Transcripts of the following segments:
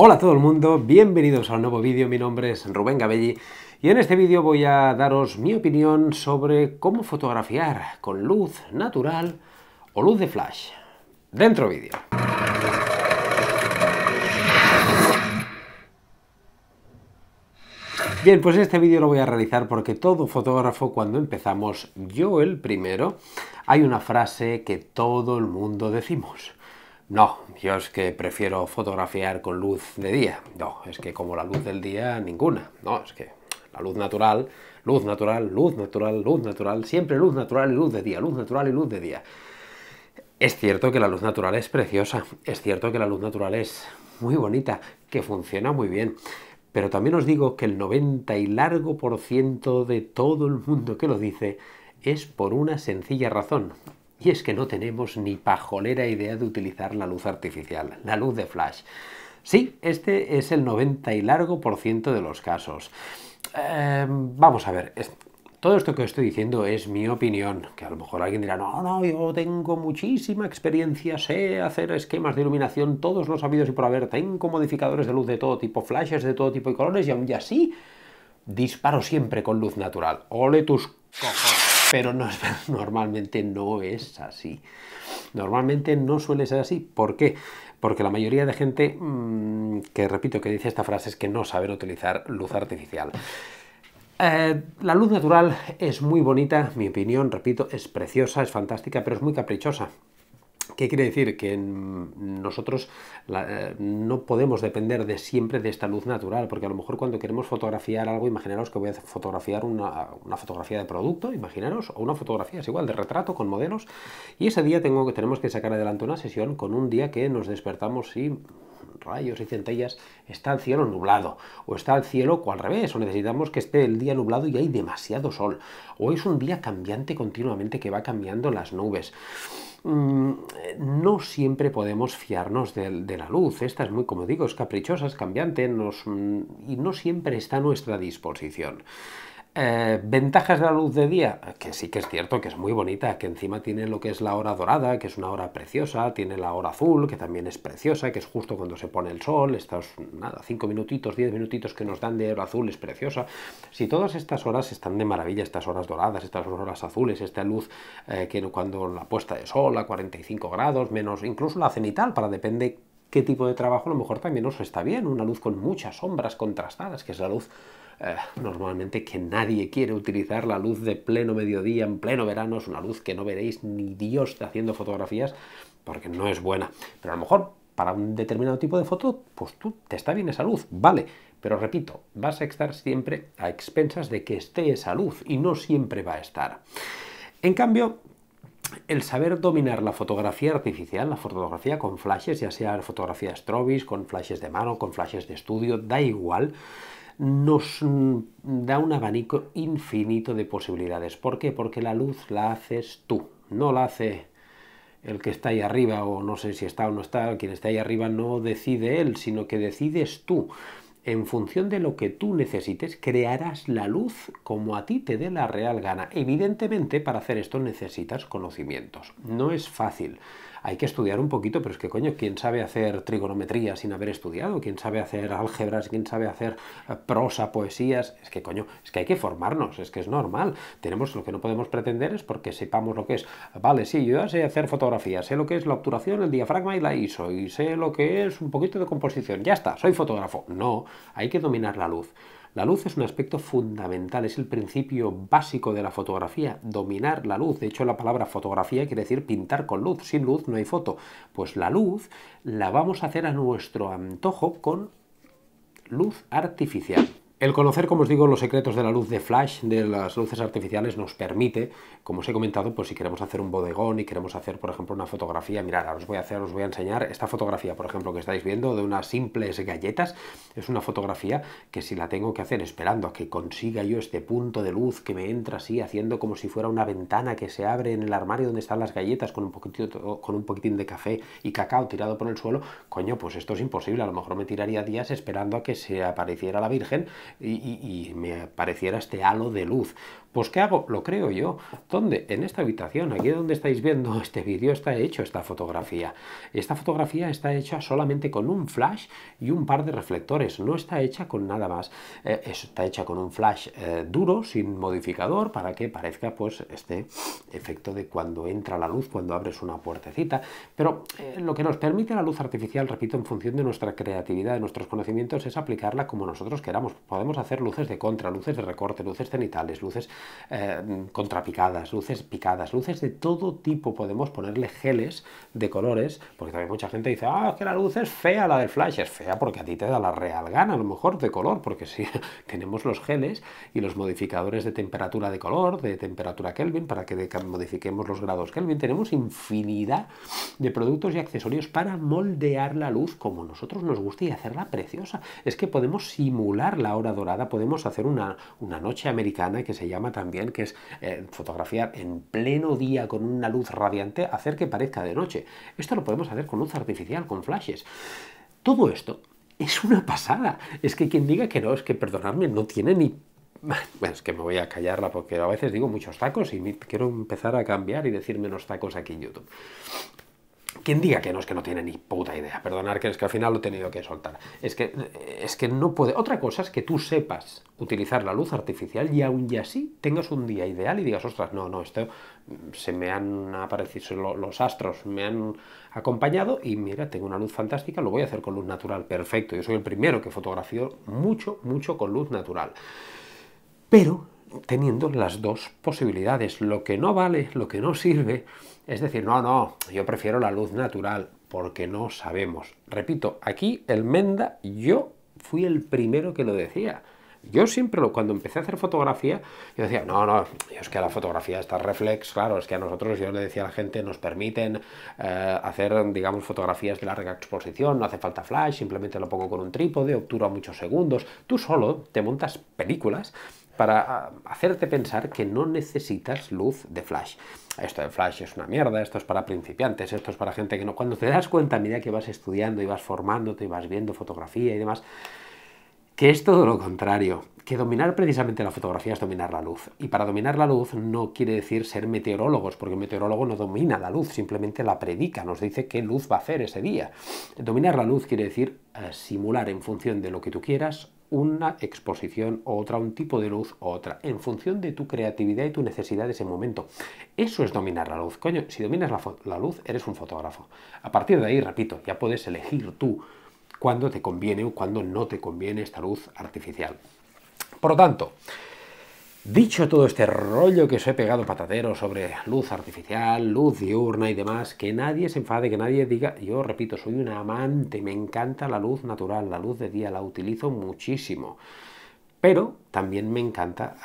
Hola a todo el mundo, bienvenidos a un nuevo vídeo, mi nombre es Rubén Gabelli y en este vídeo voy a daros mi opinión sobre cómo fotografiar con luz natural o luz de flash. Dentro vídeo. Bien, pues este vídeo lo voy a realizar porque todo fotógrafo, cuando empezamos, yo el primero, hay una frase que todo el mundo decimos. No, yo es que prefiero fotografiar con luz de día. No, es que como la luz del día, ninguna. No, es que la luz natural, luz natural, luz natural, luz natural, siempre luz natural y luz de día, luz natural y luz de día. Es cierto que la luz natural es preciosa, es cierto que la luz natural es muy bonita, que funciona muy bien. Pero también os digo que el 90 y largo por ciento de todo el mundo que lo dice es por una sencilla razón. Y es que no tenemos ni pajolera idea de utilizar la luz artificial, la luz de flash. Sí, este es el 90 y largo por ciento de los casos. Em, vamos a ver, todo esto que estoy diciendo es mi opinión, que a lo mejor alguien dirá, no, no, yo tengo muchísima experiencia, sé hacer esquemas de iluminación, todos los sabidos y por haber, tengo modificadores de luz de todo tipo, flashes de todo tipo y colores, y aún así disparo siempre con luz natural. Ole tus cojones. Pero normalmente no es así. Normalmente no suele ser así. ¿Por qué? Porque la mayoría de gente, mm, que repito, que dice esta frase es que no saben utilizar luz artificial. Eh, la luz natural es muy bonita, mi opinión, repito, es preciosa, es fantástica, pero es muy caprichosa. ¿Qué quiere decir? Que nosotros eh, no podemos depender de siempre de esta luz natural, porque a lo mejor cuando queremos fotografiar algo, imaginaros que voy a fotografiar una, fotografía de producto, imaginaros, o una fotografía, es igual, de retrato con modelos, y ese día tenemos que sacar adelante una sesión con un día que nos despertamos y rayos y centellas, está el cielo nublado, o está el cielo cual revés, o necesitamos que esté el día nublado y hay demasiado sol, o es un día cambiante continuamente que va cambiando las nubes mm, no siempre podemos fiarnos de, la luz. Esta es muy, como digo, es caprichosa, es cambiante nos, mm, y no siempre está a nuestra disposición. Eh, ¿Ventajas de la luz de día? Que sí que es cierto que es muy bonita, que encima tiene lo que es la hora dorada, que es una hora preciosa, tiene la hora azul, que también es preciosa, que es justo cuando se pone el sol, estos, nada, cinco minutitos, 10 minutitos que nos dan de hora azul es preciosa. Si todas estas horas están de maravilla, estas horas doradas, estas horas azules, esta luz eh, que cuando la puesta de sol a 45 grados, menos incluso la cenital, para depende qué tipo de trabajo, a lo mejor también nos está bien, una luz con muchas sombras contrastadas, que es la luz eh, normalmente que nadie quiere utilizar la luz de pleno mediodía en pleno verano, es una luz que no veréis ni Dios haciendo fotografías porque no es buena. Pero a lo mejor para un determinado tipo de foto, pues tú te está bien esa luz, vale. Pero repito, vas a estar siempre a expensas de que esté esa luz y no siempre va a estar. En cambio, el saber dominar la fotografía artificial, la fotografía con flashes, ya sea fotografías trovis con flashes de mano, con flashes de estudio, da igual, nos mm, da un abanico infinito de posibilidades. ¿Por qué? Porque la luz la haces tú, no la hace el que está ahí arriba, o no sé si está o no está, quien está ahí arriba no decide él, sino que decides tú en función de lo que tú necesites, crearás la luz como a ti te dé la real gana. Evidentemente, para hacer esto necesitas conocimientos. No es fácil. Hay que estudiar un poquito, pero es que coño, ¿quién sabe hacer trigonometría sin haber estudiado? ¿Quién sabe hacer álgebras? ¿Quién sabe hacer eh, prosa, poesías? Es que coño, es que hay que formarnos, es que es normal. Tenemos lo que no podemos pretender es porque sepamos lo que es. Vale, sí, yo sé hacer fotografía, sé lo que es la obturación, el diafragma y la ISO, y sé lo que es un poquito de composición. Ya está, soy fotógrafo. No. Hay que dominar la luz. La luz es un aspecto fundamental, es el principio básico de la fotografía, dominar la luz. De hecho, la palabra fotografía quiere decir pintar con luz. Sin luz no hay foto. Pues la luz la vamos a hacer a nuestro antojo con luz artificial. El conocer, como os digo, los secretos de la luz de flash, de las luces artificiales, nos permite, como os he comentado, pues si queremos hacer un bodegón y queremos hacer, por ejemplo, una fotografía, mirad, ahora os voy a hacer, os voy a enseñar esta fotografía, por ejemplo, que estáis viendo de unas simples galletas, es una fotografía que si la tengo que hacer esperando a que consiga yo este punto de luz que me entra así, haciendo como si fuera una ventana que se abre en el armario donde están las galletas con un poquitito, con un poquitín de café y cacao tirado por el suelo, coño, pues esto es imposible, a lo mejor me tiraría días esperando a que se apareciera la Virgen y, me apareciera este halo de luz. Pues ¿qué hago? Lo creo yo. ¿Dónde? En esta habitación, aquí donde estáis viendo este vídeo, está hecho esta fotografía. Esta fotografía está hecha solamente con un flash y un par de reflectores, no está hecha con nada más. Eh, está hecha con un flash eh, duro, sin modificador, para que parezca pues este efecto de cuando entra la luz, cuando abres una puertecita. Pero eh, lo que nos permite la luz artificial, repito, en función de nuestra creatividad, de nuestros conocimientos, es aplicarla como nosotros queramos. Podemos hacer luces de contra, luces de recorte, luces cenitales, luces Em, contrapicadas, luces picadas, luces de todo tipo. Podemos ponerle geles de colores, porque también mucha gente dice, ah, es que la luz es fea, la del flash es fea porque a ti te da la real gana, a lo mejor, de color, porque si tenemos los geles y los modificadores de temperatura de color, de temperatura Kelvin, para que modifiquemos los grados Kelvin, tenemos infinidad de productos y accesorios para moldear la luz como nosotros nos gusta y hacerla preciosa. Es que podemos simular la hora dorada, podemos hacer una, una noche americana que se llama también, que es eh, fotografiar en pleno día con una luz radiante, hacer que parezca de noche. Esto lo podemos hacer con luz artificial, con flashes. Todo esto es una pasada. Es que quien diga que no, es que perdonadme, no tiene ni bueno, es que me voy a callarla porque a veces digo muchos tacos y quiero empezar a cambiar y decir menos tacos aquí en YouTube quien diga que no es que no tiene ni puta idea, perdonar que es que al final lo he tenido que soltar. Es que, es que no puede. Otra cosa es que tú sepas utilizar la luz artificial y aún y así tengas un día ideal y digas, ostras, no, no, esto mm, se me han aparecido los astros, me han acompañado y mira, tengo una luz fantástica, lo voy a hacer con luz natural, perfecto. Yo soy el primero que fotografió mucho, mucho con luz natural. Pero teniendo las dos posibilidades, lo que no vale, lo que no sirve, es decir, no, no, yo prefiero la luz natural, porque no sabemos. Repito, aquí el Menda, yo fui el primero que lo decía. Yo siempre, cuando empecé a hacer fotografía, yo decía, no, no, es que la fotografía está reflex, claro, es que a nosotros, yo le decía a la gente, nos permiten eh, hacer, digamos, fotografías de larga exposición, no hace falta flash, simplemente lo pongo con un trípode, obtura muchos segundos. Tú solo te montas películas para ah, hacerte pensar que no necesitas luz de flash. Esto de flash es una mierda, esto es para principiantes, esto es para gente que no... Cuando te das cuenta mira que vas estudiando y vas formándote y vas viendo fotografía y demás, que es todo lo contrario, que dominar precisamente la fotografía es dominar la luz. Y para dominar la luz no quiere decir ser meteorólogos, porque un meteorólogo no domina la luz, simplemente la predica, nos dice qué luz va a hacer ese día. Dominar la luz quiere decir eh, simular en función de lo que tú quieras una exposición, otra, un tipo de luz, otra, en función de tu creatividad y tu necesidad de ese momento. Eso es dominar la luz. Coño, si dominas la, la luz, eres un fotógrafo. A partir de ahí, repito, ya puedes elegir tú cuándo te conviene o cuándo no te conviene esta luz artificial. Por lo tanto, Dicho todo este rollo que os he pegado patadero sobre luz artificial, luz diurna y demás, que nadie se enfade, que nadie diga, yo repito, soy un amante, me encanta la luz natural, la luz de día, la utilizo muchísimo. Pero también me encanta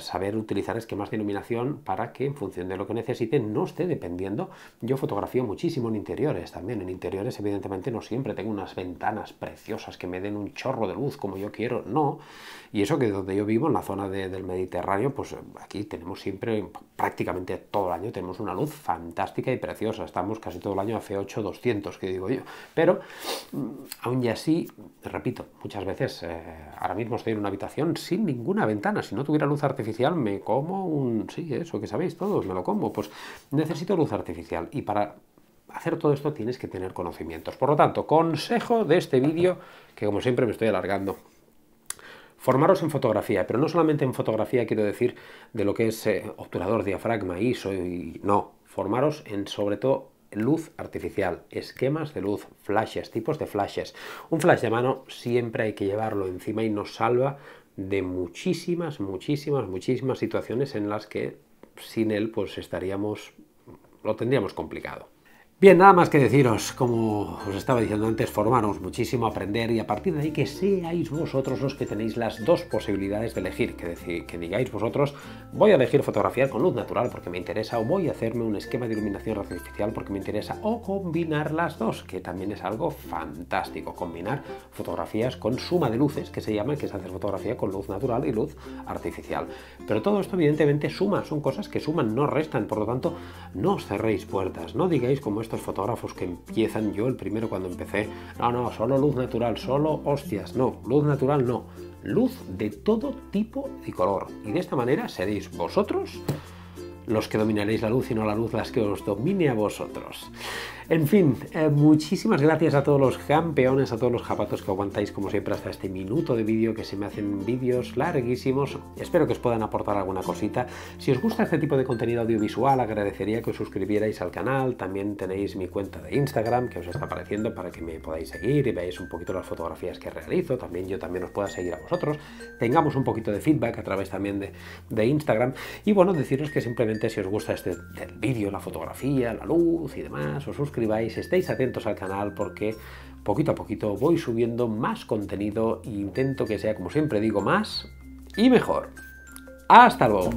saber utilizar esquemas de iluminación para que en función de lo que necesite no esté dependiendo. Yo fotografío muchísimo en interiores también. En interiores evidentemente no siempre tengo unas ventanas preciosas que me den un chorro de luz como yo quiero, no. Y eso que donde yo vivo, en la zona del Mediterráneo, pues aquí tenemos siempre, prácticamente todo el año, tenemos una luz fantástica y preciosa. Estamos casi todo el año a F8 200, que digo yo. Pero mm, aún y así, repito, muchas veces eh, ahora mismo estoy en una habitación sin ninguna ventana. Si no tuviera luz artificial, me como un... Sí, eso que sabéis todos, me lo como. Pues necesito luz artificial. Y para hacer todo esto tienes que tener conocimientos. Por lo tanto, consejo de este vídeo, que como siempre me estoy alargando. Formaros en fotografía, pero no solamente en fotografía quiero decir de lo que es eh, obturador, diafragma, ISO y... No, formaros en sobre todo luz artificial, esquemas de luz, flashes, tipos de flashes. Un flash de mano siempre hay que llevarlo encima y nos salva de muchísimas, muchísimas, muchísimas situaciones en las que sin él pues estaríamos, lo tendríamos complicado. Bien, nada más que deciros, como os estaba diciendo antes, formaros muchísimo, aprender y a partir de ahí que seáis vosotros los que tenéis las dos posibilidades de elegir, que, que digáis vosotros, voy a elegir fotografiar con luz natural porque me interesa o voy a hacerme un esquema de iluminación artificial porque me interesa o combinar las dos, que también es algo fantástico, combinar fotografías con suma de luces, que se llama, que es hacer fotografía con luz natural y luz artificial. Pero todo esto evidentemente suma, son cosas que suman, no restan, por lo tanto, no os cerréis puertas, no digáis como esto fotógrafos que empiezan yo, el primero cuando empecé, no, no, solo luz natural, solo hostias, no, luz natural no, luz de todo tipo y color. Y de esta manera seréis vosotros los que dominaréis la luz y no la luz las que os domine a vosotros. En fin, eh, muchísimas gracias a todos los campeones, a todos los zapatos que aguantáis como siempre hasta este minuto de vídeo, que se me hacen vídeos larguísimos. Espero que os puedan aportar alguna cosita. Si os gusta este tipo de contenido audiovisual, agradecería que os suscribierais al canal. También tenéis mi cuenta de Instagram que os está apareciendo para que me podáis seguir y veáis un poquito las fotografías que realizo. También yo también os pueda seguir a vosotros. Tengamos un poquito de feedback a través también de, Instagram. Y bueno, deciros que simplemente si os gusta este vídeo, la fotografía, la luz y demás, os suscribís estéis atentos al canal porque poquito a poquito voy subiendo más contenido e intento que sea, como siempre digo, más y mejor. ¡Hasta luego!